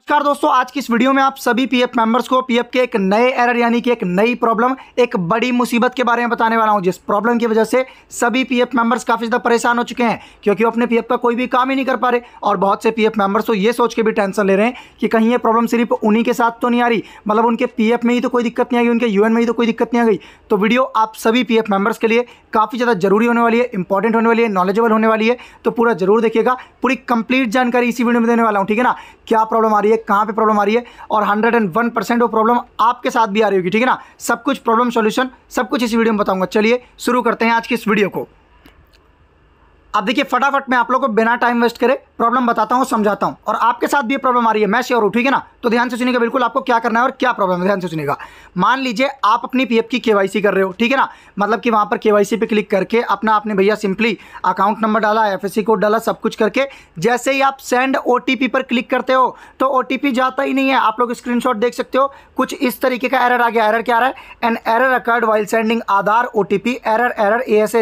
नमस्कार दोस्तों आज की इस वीडियो में आप सभी पीएफ मेंबर्स को पीएफ के एक नए एरर यानी कि एक नई प्रॉब्लम एक बड़ी मुसीबत के बारे में बताने वाला हूं जिस प्रॉब्लम की वजह से सभी पीएफ मेंबर्स काफ़ी ज़्यादा परेशान हो चुके हैं क्योंकि वो अपने पीएफ का कोई भी काम ही नहीं कर पा रहे और बहुत से पीएफ मेंबर्स तो ये सोच के भी टेंशन ले रहे हैं कि कहीं ये प्रॉब्लम सिर्फ उन्हीं के साथ तो नहीं आ रही मतलब उनके पी में ही तो कोई दिक्कत नहीं आ गई उनके यू में ही तो कोई दिक्कत नहीं आ गई तो वीडियो आप सभी पी मेंबर्स के लिए काफ़ी ज़्यादा जरूरी होने वाली है इंपॉर्टेंट होने वाली है नॉलेजेबल होने वाली है तो पूरा जरूर देखिएगा पूरी कंप्लीट जानकारी इसी वीडियो में देने वाला हूँ ठीक है ना क्या प्रॉब्लम आ रही रही है कहाँ पे प्रॉब्लम आ रही है और 101 परसेंट वो प्रॉब्लम आपके साथ भी आ रही होगी ठीक है ना सब कुछ प्रॉब्लम सॉल्यूशन सब कुछ इस वीडियो में बताऊंगा चलिए शुरू करते हैं आज की इस वीडियो को अब देखिए फटाफट मैं आप लोग को बिना टाइम वेस्ट करे प्रॉब्लम बताता हूँ समझाता हूँ और आपके साथ भी प्रॉब्लम आ रही है मैं श्योर हूँ ठीक है ना तो ध्यान से सुनिएगा बिल्कुल आपको क्या करना है और क्या प्रॉब्लम है ध्यान से सुनिएगा मान लीजिए आप अपनी पीएफ की केवाईसी कर रहे हो ठीक है ना मतलब कि वहाँ पर केवाईसी पे क्लिक करके अपना आपने भैया सिंपली अकाउंट नंबर डाला एफएससी कोड डाला सब कुछ करके जैसे ही आप सेंड ओटीपी पर क्लिक करते हो तो ओटीपी जाता ही नहीं है आप लोग स्क्रीन देख सकते हो कुछ इस तरीके का एरर आ गया एरर क्या रहा है an error occurred while sending Aadhaar OTP error error A S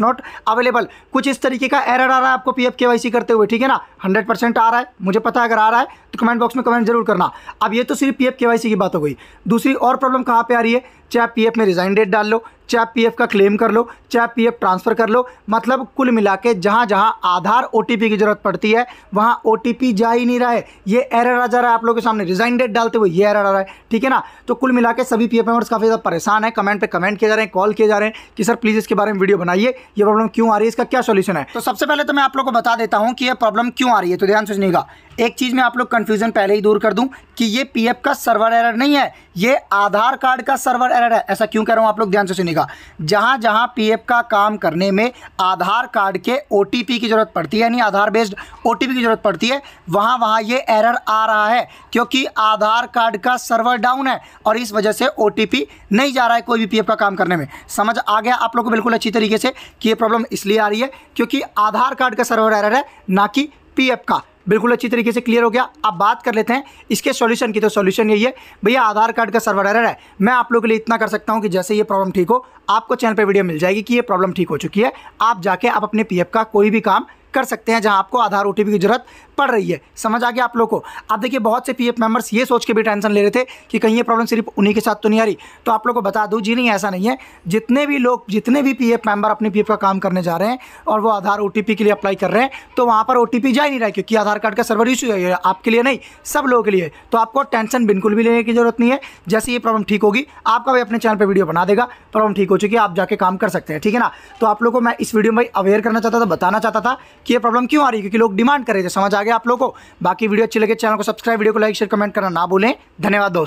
not available कुछ इस तरीके का एरर आ रहा है आपको पी एफ करते हुए ठीक है ना हंड्रेड आ रहा है मुझे पता अगर आ रहा है तो कमेंट बॉक्स में कमेंट जरूर करना होना अब ये तो सिर्फ पी एफ की बात हो गई दूसरी और प्रॉब्लम कहाँ पर आ रही है चाहे पीएफ में रिज़ाइन डेट डाल लो चाहे पीएफ का क्लेम कर लो चाहे पीएफ ट्रांसफ़र कर लो मतलब कुल मिला के जहाँ जहाँ आधार ओटीपी की ज़रूरत पड़ती है वहाँ ओटीपी जा ही नहीं रहा है ये एरर आ जा रहा है आप लोगों के सामने रिज़ाइन डेट डालते हुए ये एरर आ रहा है ठीक है ना तो कुल मिला के सभी पी एफ मेम्बर्स काफ़ी ज़्यादा परेशान है कमेंट पर कमेंट किए जा रहे हैं कॉल किए जा रहे हैं कि सर प्लीज़ इसके बारे में वीडियो बनाइए ये प्रॉब्लम क्यों आ रही है इसका क्या सोल्यूशन है तो सबसे पहले तो मैं आप लोग को बता देता हूँ कि यह प्रॉब्लम क्यों आ रही है तो ध्यान सोचने एक चीज़ में आप लोग कन्फ्यूज़न पहले ही दूर कर दूँ कि ये पी का सर्वर एरर नहीं है ये आधार कार्ड का सर्वर एरर है ऐसा क्यों कह रहा हूँ आप लोग ध्यान से सुनेगा जहाँ जहाँ पीएफ का काम करने में आधार कार्ड के ओटीपी की ज़रूरत पड़ती है यानी आधार बेस्ड ओटीपी की ज़रूरत पड़ती है वहाँ वहाँ ये एरर आ रहा है क्योंकि आधार कार्ड का सर्वर डाउन है और इस वजह से ओ नहीं जा रहा है कोई भी पी का काम करने में समझ आ गया आप लोग को बिल्कुल अच्छी तरीके से कि ये प्रॉब्लम इसलिए आ रही है क्योंकि आधार कार्ड का सर्वर एरर है ना कि पी का बिल्कुल अच्छी तरीके से क्लियर हो गया अब बात कर लेते हैं इसके सॉल्यूशन की तो सॉल्यूशन यही है भैया आधार कार्ड का सर्वर एरर है मैं आप लोगों के लिए इतना कर सकता हूँ कि जैसे ये प्रॉब्लम ठीक हो आपको चैनल पर वीडियो मिल जाएगी कि ये प्रॉब्लम ठीक हो चुकी है आप जाके आप अपने पी का कोई भी काम कर सकते हैं जहां आपको आधार ओ की जरूरत पड़ रही है समझ आ गया आप लोग को अब देखिए बहुत से पीएफ मेंबर्स ये सोच के भी टेंशन ले रहे थे कि कहीं ये प्रॉब्लम सिर्फ उन्हीं के साथ तो नहीं आ रही तो आप लोग को बता दूँ जी नहीं ऐसा नहीं है जितने भी लोग जितने भी पीएफ मेंबर अपने पीएफ का काम करने जा रहे हैं और वो आधार ओ के लिए अप्लाई कर रहे हैं तो वहाँ पर ओ जा ही नहीं रहा है क्योंकि आधार कार्ड का सर्वर इशू है आपके लिए नहीं सब लोगों के लिए तो आपको टेंशन बिल्कुल भी लेने की जरूरत नहीं है जैसे ये प्रॉब्लम ठीक होगी आपका भी अपने चैनल पर वीडियो बना देगा प्रॉब्लम ठीक हो चुकी है आप जाके काम कर सकते हैं ठीक है ना तो आप लोग को मैं इस वीडियो में अवेयर करना चाहता था बताना चाहता था कि ये प्रॉब्लम क्यों आ रही है क्योंकि लोग डिमांड कर रहे थे समझ आ गया आप लोगों को बाकी वीडियो अच्छी लगे चैनल को सब्सक्राइब वीडियो को लाइक शेयर कमेंट करना ना भूलें धन्यवाद दोस्तों